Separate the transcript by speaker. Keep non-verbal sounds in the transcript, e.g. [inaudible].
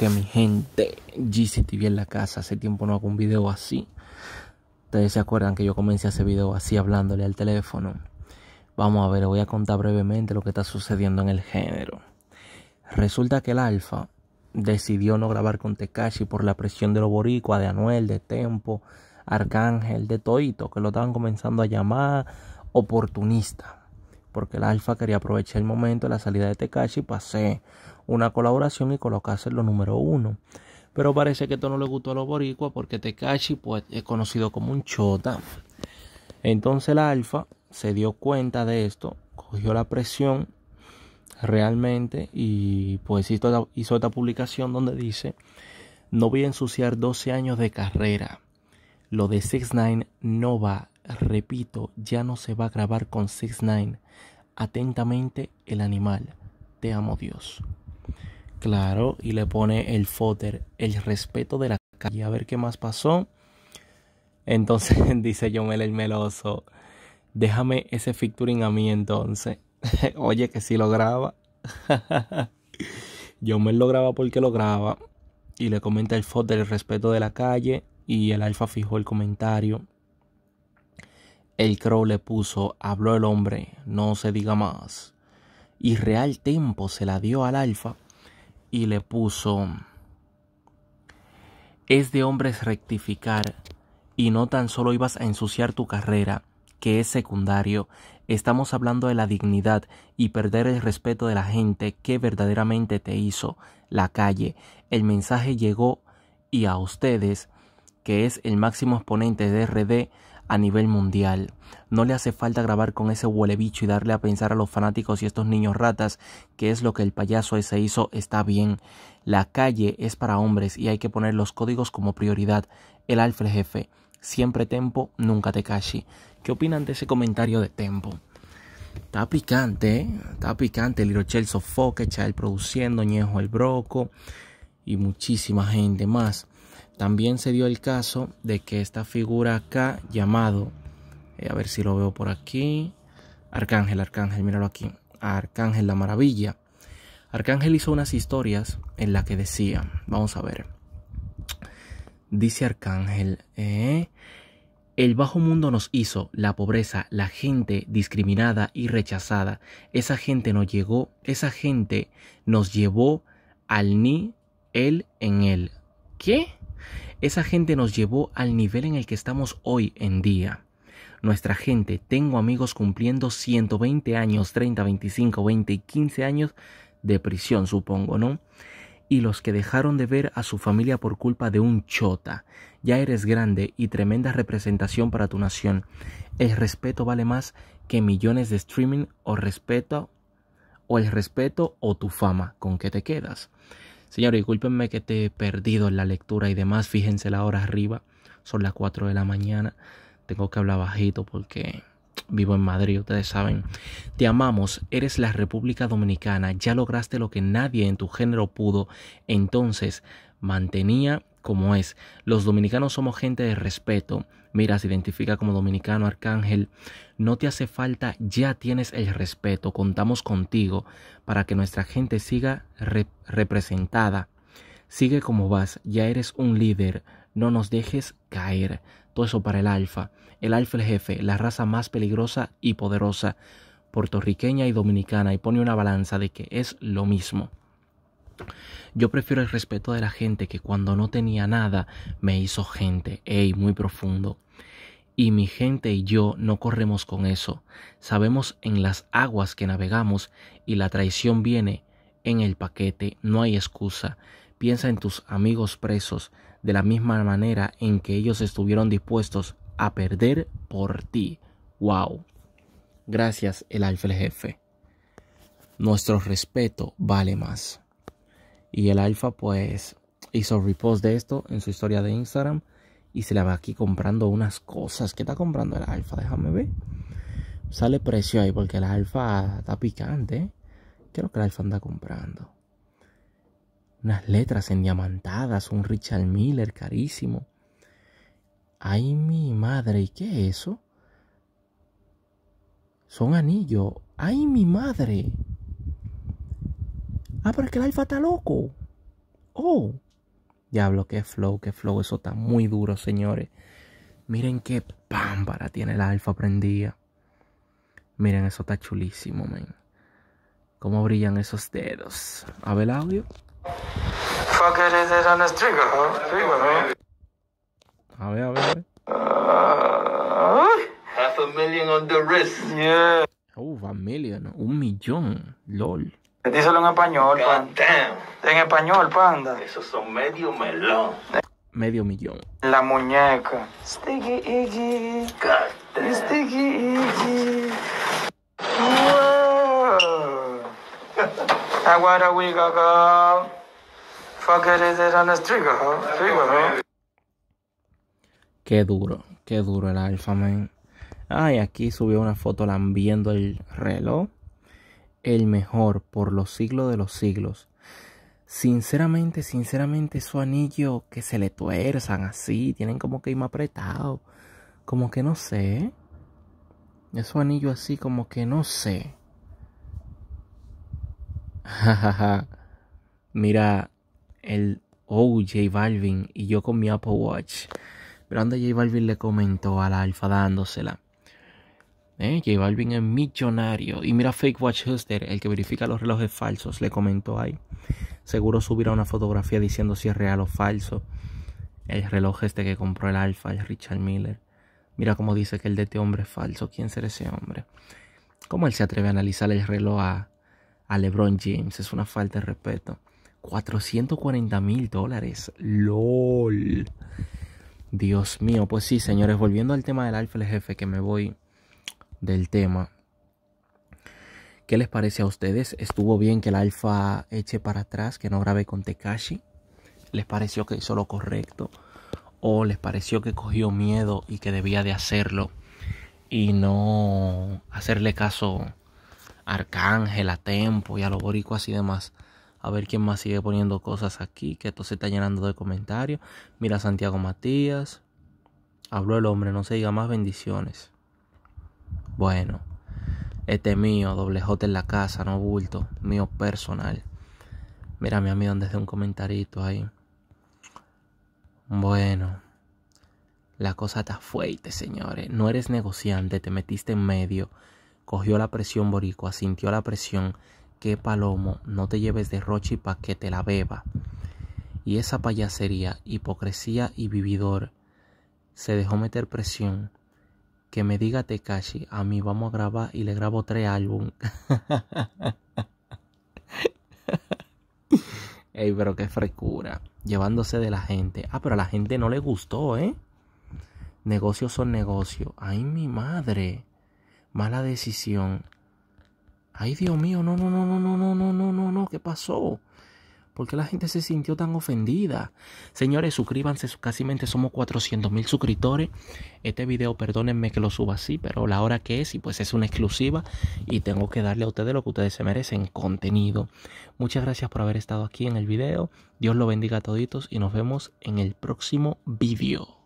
Speaker 1: que mi gente? GCTV en la casa. Hace tiempo no hago un video así. Ustedes se acuerdan que yo comencé ese video así hablándole al teléfono. Vamos a ver, voy a contar brevemente lo que está sucediendo en el género. Resulta que el Alfa decidió no grabar con Tekashi por la presión de los boricua, de Anuel, de Tempo, Arcángel, de Toito, que lo estaban comenzando a llamar oportunista. Porque el Alfa quería aprovechar el momento de la salida de Tekashi para pasé una colaboración y colocarse lo número uno. Pero parece que esto no le gustó a los boricuas porque Tekashi este pues, es conocido como un chota. Entonces la alfa se dio cuenta de esto, cogió la presión realmente y pues hizo, hizo esta publicación donde dice, no voy a ensuciar 12 años de carrera. Lo de 6 9 no va, repito, ya no se va a grabar con 6 9 Atentamente el animal. Te amo Dios. Claro, y le pone el footer, el respeto de la calle. A ver qué más pasó. Entonces [laughs] dice Yomel el meloso, déjame ese featuring a mí entonces. [laughs] Oye, que si lo graba. [laughs] Yomel lo graba porque lo graba. Y le comenta el fóter el respeto de la calle. Y el alfa fijó el comentario. El crow le puso, habló el hombre, no se diga más y Real Tempo se la dio al Alfa y le puso, es de hombres rectificar y no tan solo ibas a ensuciar tu carrera, que es secundario, estamos hablando de la dignidad y perder el respeto de la gente que verdaderamente te hizo la calle. El mensaje llegó y a ustedes, que es el máximo exponente de RD, a nivel mundial. No le hace falta grabar con ese bicho y darle a pensar a los fanáticos y estos niños ratas que es lo que el payaso ese hizo está bien. La calle es para hombres y hay que poner los códigos como prioridad. El alfa jefe. Siempre tempo, nunca te cashi. ¿Qué opinan de ese comentario de tempo? Está picante, ¿eh? Está picante. El que Sofoque, el produciendo, Ñejo el Broco y muchísima gente más. También se dio el caso de que esta figura acá llamado, eh, a ver si lo veo por aquí, Arcángel, Arcángel, míralo aquí, Arcángel la Maravilla. Arcángel hizo unas historias en las que decía, vamos a ver, dice Arcángel, eh, el bajo mundo nos hizo, la pobreza, la gente discriminada y rechazada. Esa gente nos llegó, esa gente nos llevó al ni él en él. ¿Qué? Esa gente nos llevó al nivel en el que estamos hoy en día. Nuestra gente, tengo amigos cumpliendo 120 años, 30, 25, 20 y 15 años de prisión, supongo, ¿no? Y los que dejaron de ver a su familia por culpa de un chota. Ya eres grande y tremenda representación para tu nación. El respeto vale más que millones de streaming o respeto o el respeto o tu fama. ¿Con qué te quedas? Señores, discúlpenme que te he perdido en la lectura y demás. Fíjense la hora arriba. Son las 4 de la mañana. Tengo que hablar bajito porque vivo en Madrid, ustedes saben. Te amamos, eres la República Dominicana. Ya lograste lo que nadie en tu género pudo. Entonces, mantenía como es. Los dominicanos somos gente de respeto. Mira, se identifica como dominicano, arcángel. No te hace falta, ya tienes el respeto. Contamos contigo para que nuestra gente siga representada. Sigue como vas, ya eres un líder. No nos dejes caer. Todo eso para el alfa. El alfa el jefe, la raza más peligrosa y poderosa, puertorriqueña y dominicana. Y pone una balanza de que es lo mismo. Yo prefiero el respeto de la gente que cuando no tenía nada me hizo gente. Ey, muy profundo. Y mi gente y yo no corremos con eso. Sabemos en las aguas que navegamos y la traición viene en el paquete. No hay excusa. Piensa en tus amigos presos de la misma manera en que ellos estuvieron dispuestos a perder por ti. ¡Wow! Gracias, el alfa el jefe. Nuestro respeto vale más. Y el Alfa pues hizo repost de esto en su historia de Instagram y se la va aquí comprando unas cosas. ¿Qué está comprando el Alfa? Déjame ver. Sale precio ahí porque el Alfa está picante. ¿eh? ¿Qué es lo que el Alfa anda comprando? Unas letras endiamantadas, un Richard Miller carísimo. Ay, mi madre, ¿y qué es eso? Son anillos. ¡Ay, mi madre! Ah, pero es que el alfa está loco. Oh. Diablo, qué flow, qué flow. Eso está muy duro, señores. Miren qué pámpara tiene el alfa prendida. Miren, eso está chulísimo, man. Cómo brillan esos dedos. A ver el audio. A ver, a ver, a ver. Uh, Half a million on the wrist. Yeah. Oh, a million. Un millón. LOL. Díselo en español, panda. En español, panda. Esos son medio melón. Medio millón. La muñeca. Sticky Iggy. Sticky Iggy. wow. Aguara we go go. Fuck it, is it on the Qué duro, qué duro el alfa Man. Ay, aquí subió una foto lambiendo el reloj el mejor por los siglos de los siglos. Sinceramente, sinceramente, su anillo que se le tuerzan así, tienen como que ir más apretado. Como que no sé. ¿eh? Su anillo así, como que no sé. Mira, el O.J. Balvin y yo con mi Apple Watch. Pero anda J Balvin le comentó a la alfa dándosela. ¿eh? J Balvin es millonario. Y mira Fake Watch Huster, el que verifica los relojes falsos, le comentó ahí. Seguro subirá una fotografía diciendo si es real o falso. El reloj este que compró el Alfa, el Richard Miller. Mira cómo dice que el de este hombre es falso. ¿Quién será ese hombre? ¿Cómo él se atreve a analizar el reloj a, a LeBron James? Es una falta de respeto. 440 mil dólares. LOL. Dios mío, pues sí, señores, volviendo al tema del Alfa el jefe, que me voy del tema. ¿Qué les parece a ustedes? ¿Estuvo bien que el alfa eche para atrás, que no grabe con Tekashi? ¿Les pareció que hizo lo correcto? ¿O les pareció que cogió miedo y que debía de hacerlo y no hacerle caso a Arcángel, a Tempo y a los boricuas y demás? A ver quién más sigue poniendo cosas aquí, que esto se está llenando de comentarios. Mira Santiago Matías. Habló el hombre, no se diga más bendiciones. Bueno, este mío, doblejote en la casa, no bulto, mío personal. Mira, mi amigo, donde esté un comentarito ahí. Bueno, la cosa está fuerte, señores. No eres negociante, te metiste en medio, cogió la presión boricua, sintió la presión. Que palomo, no te lleves de rochi pa' que te la beba. Y esa payasería, hipocresía y vividor, se dejó meter presión que me diga Tekashi, a mí vamos a grabar y le grabo tres álbumes. Ey, pero qué frescura. Llevándose de la gente. Ah, pero a la gente no le gustó, ¿eh? Negocios son negocios. Ay, mi madre. Mala decisión. Ay, Dios mío, no, no, no, no, no, no, no, no, no, no, ¿qué pasó? ¿Por qué la gente se sintió tan ofendida? Señores, suscríbanse, casi somos 400 mil suscriptores. Este video, perdónenme que lo suba así, pero la hora que es, y pues es una exclusiva, y tengo que darle a ustedes lo que ustedes se merecen, contenido. Muchas gracias por haber estado aquí en el video. Dios lo bendiga a toditos y nos vemos en el próximo video.